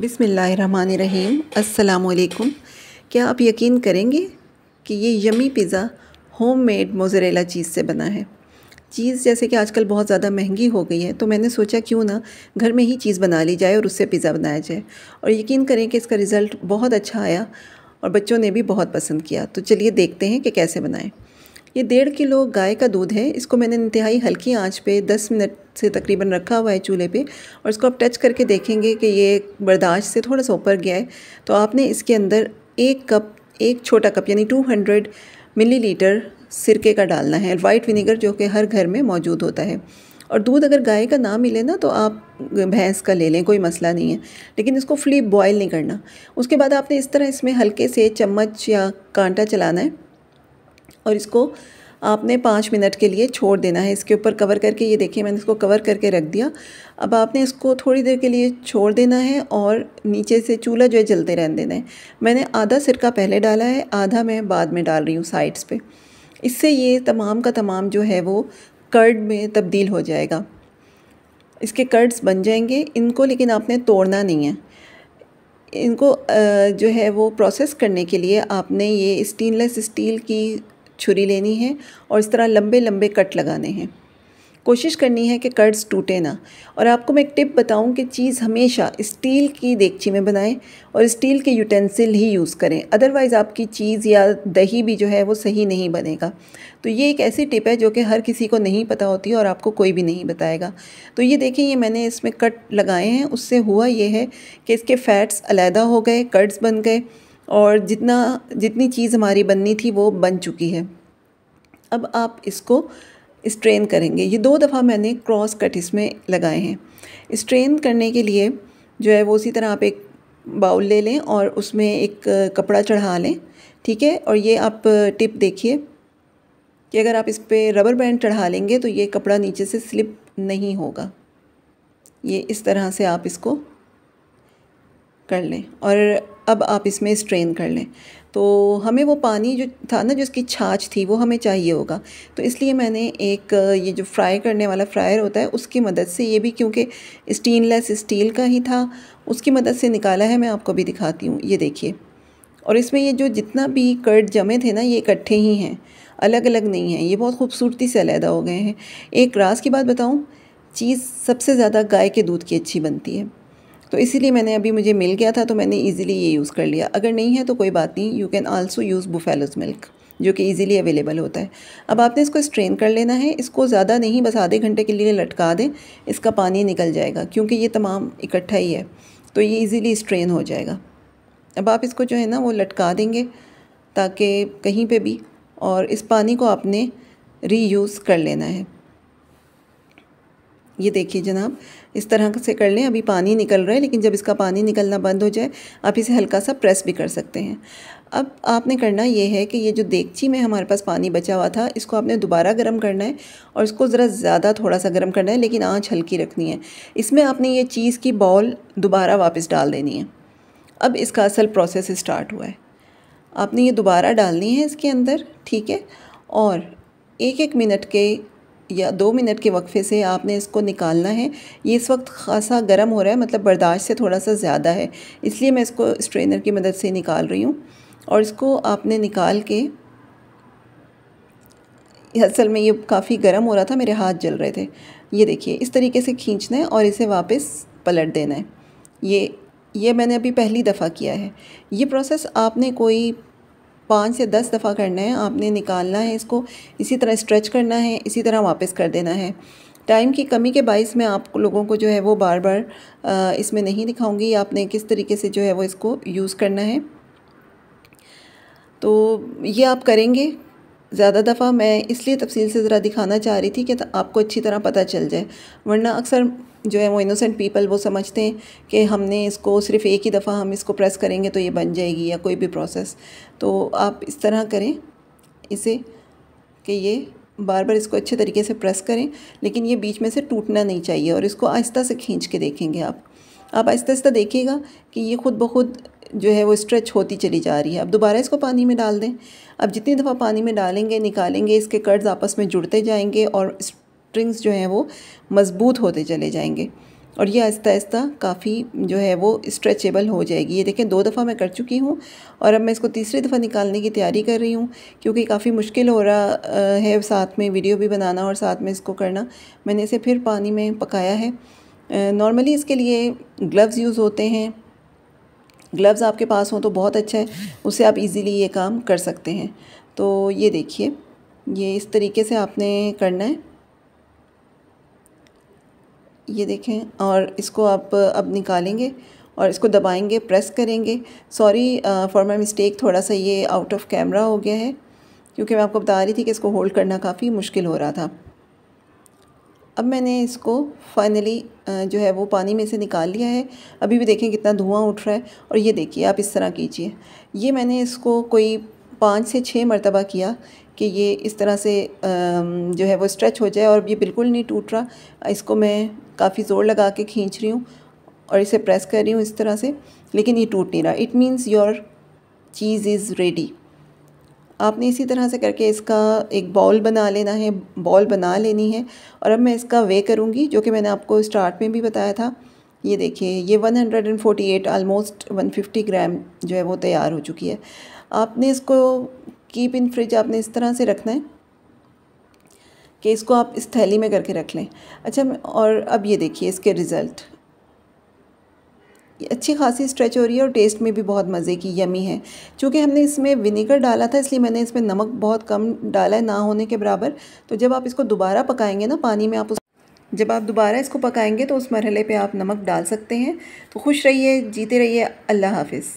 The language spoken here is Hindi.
बिसमीम् अल्लाम क्या आप यकीन करेंगे कि ये yummy pizza homemade mozzarella cheese से बना है चीज़ जैसे कि आजकल बहुत ज़्यादा महंगी हो गई है तो मैंने सोचा क्यों ना घर में ही चीज़ बना ली जाए और उससे पिज़्ज़ा बनाया जाए और यकीन करें कि इसका रिज़ल्ट बहुत अच्छा आया और बच्चों ने भी बहुत पसंद किया तो चलिए देखते हैं कि कैसे बनाएँ ये डेढ़ किलो गाय का दूध है इसको मैंने इंतहाई हल्की आंच पे 10 मिनट से तकरीबन रखा हुआ है चूल्हे पे और इसको आप टच करके देखेंगे कि ये बर्दाश्त से थोड़ा सा ऊपर गया है तो आपने इसके अंदर एक कप एक छोटा कप यानी 200 मिलीलीटर सिरके का डालना है वाइट विनीगर जो कि हर घर में मौजूद होता है और दूध अगर गाय का ना मिले ना तो आप भैंस का ले लें कोई मसला नहीं है लेकिन इसको फ्ली बॉयल नहीं करना उसके बाद आपने इस तरह इसमें हल्के से चम्मच या कांटा चलाना है और इसको आपने पाँच मिनट के लिए छोड़ देना है इसके ऊपर कवर करके ये देखिए मैंने इसको कवर करके रख दिया अब आपने इसको थोड़ी देर के लिए छोड़ देना है और नीचे से चूल्हा जो है जलते रहने देना है मैंने आधा सिरका पहले डाला है आधा मैं बाद में डाल रही हूँ साइड्स पे इससे ये तमाम का तमाम जो है वो कर्ड में तब्दील हो जाएगा इसके कर्ड्स बन जाएंगे इनको लेकिन आपने तोड़ना नहीं है इनको जो है वो प्रोसेस करने के लिए आपने ये स्टेनलेस स्टील की छुरी लेनी है और इस तरह लंबे लंबे कट लगाने हैं कोशिश करनी है कि कर्ड्स टूटे ना और आपको मैं एक टिप बताऊं कि चीज़ हमेशा स्टील की देगची में बनाएं और स्टील के यूटेंसिल ही यूज़ करें अदरवाइज़ आपकी चीज़ या दही भी जो है वो सही नहीं बनेगा तो ये एक ऐसी टिप है जो कि हर किसी को नहीं पता होती और आपको कोई भी नहीं बताएगा तो ये देखिए ये मैंने इसमें कट लगाए हैं उससे हुआ ये है कि इसके फ़ैट्स अलहदा हो गए कर्ड्स बन गए और जितना जितनी चीज़ हमारी बननी थी वो बन चुकी है अब आप इसको स्ट्रेन करेंगे ये दो दफ़ा मैंने क्रॉस कट इसमें लगाए हैं स्ट्रेन करने के लिए जो है वो उसी तरह आप एक बाउल ले लें और उसमें एक कपड़ा चढ़ा लें ठीक है और ये आप टिप देखिए कि अगर आप इस पर रबर बैंड चढ़ा लेंगे तो ये कपड़ा नीचे से स्लिप नहीं होगा ये इस तरह से आप इसको कर लें और अब आप इसमें स्ट्रेन कर लें तो हमें वो पानी जो था ना जिसकी छाछ थी वो हमें चाहिए होगा तो इसलिए मैंने एक ये जो फ्राई करने वाला फ्रायर होता है उसकी मदद से ये भी क्योंकि स्टेनलेस स्टील का ही था उसकी मदद से निकाला है मैं आपको भी दिखाती हूँ ये देखिए और इसमें ये जो जितना भी कर्ड जमे थे ना ये इकट्ठे ही हैं अलग अलग नहीं हैं ये बहुत खूबसूरती से अलहदा हो गए हैं एक रास की बात बताऊँ चीज़ सबसे ज़्यादा गाय के दूध की अच्छी बनती है तो इसीलिए मैंने अभी मुझे मिल गया था तो मैंने ईज़िली ये यूज़ कर लिया अगर नहीं है तो कोई बात नहीं you can also use buffalo's milk जो कि इजीली अवेलेबल होता है अब आपने इसको स्ट्रेन कर लेना है इसको ज़्यादा नहीं बस आधे घंटे के लिए लटका दें इसका पानी निकल जाएगा क्योंकि ये तमाम इकट्ठा ही है तो ये ईज़िली स्ट्रेन हो जाएगा अब आप इसको जो है ना वो लटका देंगे ताकि कहीं पर भी और इस पानी को आपने रीयूज़ कर लेना है ये देखिए जनाब इस तरह से कर लें अभी पानी निकल रहा है लेकिन जब इसका पानी निकलना बंद हो जाए आप इसे हल्का सा प्रेस भी कर सकते हैं अब आपने करना ये है कि ये जो देगची में हमारे पास पानी बचा हुआ था इसको आपने दोबारा गर्म करना है और इसको ज़रा ज़्यादा थोड़ा सा गर्म करना है लेकिन आँच हल्की रखनी है इसमें आपने ये चीज़ की बॉल दोबारा वापस डाल देनी है अब इसका असल प्रोसेस स्टार्ट हुआ है आपने ये दोबारा डालनी है इसके अंदर ठीक है और एक एक मिनट के या दो मिनट के वक्फे से आपने इसको निकालना है ये इस वक्त खासा गर्म हो रहा है मतलब बर्दाश्त से थोड़ा सा ज़्यादा है इसलिए मैं इसको स्ट्रेनर की मदद से निकाल रही हूँ और इसको आपने निकाल के असल में ये काफ़ी गर्म हो रहा था मेरे हाथ जल रहे थे ये देखिए इस तरीके से खींचना है और इसे वापस पलट देना है ये ये मैंने अभी पहली दफ़ा किया है ये प्रोसेस आपने कोई पाँच से दस दफ़ा करना है आपने निकालना है इसको इसी तरह स्ट्रेच करना है इसी तरह वापस कर देना है टाइम की कमी के बायस मैं आप लोगों को जो है वो बार बार इसमें नहीं दिखाऊंगी आपने किस तरीके से जो है वो इसको यूज़ करना है तो ये आप करेंगे ज़्यादा दफ़ा मैं इसलिए तफसील से ज़रा दिखाना चाह रही थी कि आपको अच्छी तरह पता चल जाए वरना अक्सर जो है वो इनोसेंट पीपल वो समझते हैं कि हमने इसको सिर्फ एक ही दफ़ा हम इसको प्रेस करेंगे तो ये बन जाएगी या कोई भी प्रोसेस तो आप इस तरह करें इसे कि ये बार बार इसको अच्छे तरीके से प्रेस करें लेकिन ये बीच में से टूटना नहीं चाहिए और इसको आहिस्ता से खींच के देखेंगे आप आप आहिस्ता आहिस्ता देखिएगा कि ये खुद ब खुद जो है वो स्ट्रेच होती चली जा रही है अब दोबारा इसको पानी में डाल दें अब जितनी दफ़ा पानी में डालेंगे निकालेंगे इसके कर्ज आपस में जुड़ते जाएंगे और स्ट्रिंग्स जो हैं वो मज़बूत होते चले जाएंगे और ये आहिस्ता आहिस्ता काफ़ी जो है वो स्ट्रेचेबल हो जाएगी ये देखें दो दफ़ा मैं कर चुकी हूँ और अब मैं इसको तीसरी दफ़ा निकालने की तैयारी कर रही हूँ क्योंकि काफ़ी मुश्किल हो रहा है साथ में वीडियो भी बनाना और साथ में इसको करना मैंने इसे फिर पानी में पकाया है नॉर्मली इसके लिए ग्लव्स यूज़ होते हैं ग्लव्स आपके पास हों तो बहुत अच्छा है उससे आप इजीली ये काम कर सकते हैं तो ये देखिए ये इस तरीके से आपने करना है ये देखें और इसको आप अब निकालेंगे और इसको दबाएंगे प्रेस करेंगे सॉरी फॉर माई मिस्टेक थोड़ा सा ये आउट ऑफ कैमरा हो गया है क्योंकि मैं आपको बता रही थी कि इसको होल्ड करना काफ़ी मुश्किल हो रहा था अब मैंने इसको फाइनली जो है वो पानी में से निकाल लिया है अभी भी देखें कितना धुआं उठ रहा है और ये देखिए आप इस तरह कीजिए ये मैंने इसको कोई पाँच से छः मरतबा किया कि ये इस तरह से जो है वो स्ट्रेच हो जाए और ये बिल्कुल नहीं टूट रहा इसको मैं काफ़ी ज़ोर लगा के खींच रही हूँ और इसे प्रेस कर रही हूँ इस तरह से लेकिन ये टूट नहीं रहा it means your cheese is ready आपने इसी तरह से करके इसका एक बॉल बना लेना है बॉल बना लेनी है और अब मैं इसका वे करूँगी जो कि मैंने आपको स्टार्ट में भी बताया था ये देखिए ये 148 आलमोस्ट 150 ग्राम जो है वो तैयार हो चुकी है आपने इसको कीप इन फ्रिज आपने इस तरह से रखना है कि इसको आप इस थैली में करके रख लें अच्छा और अब ये देखिए इसके रिज़ल्ट अच्छी खासी स्ट्रेच हो रही है और टेस्ट में भी बहुत मज़े की यमी है क्योंकि हमने इसमें विनीगर डाला था इसलिए मैंने इसमें नमक बहुत कम डाला है ना होने के बराबर तो जब आप इसको दोबारा पकाएंगे ना पानी में आप उस जब आप दोबारा इसको पकाएंगे तो उस मरहले पे आप नमक डाल सकते हैं तो खुश रहिए जीते रहिए अल्लाह हाफिज़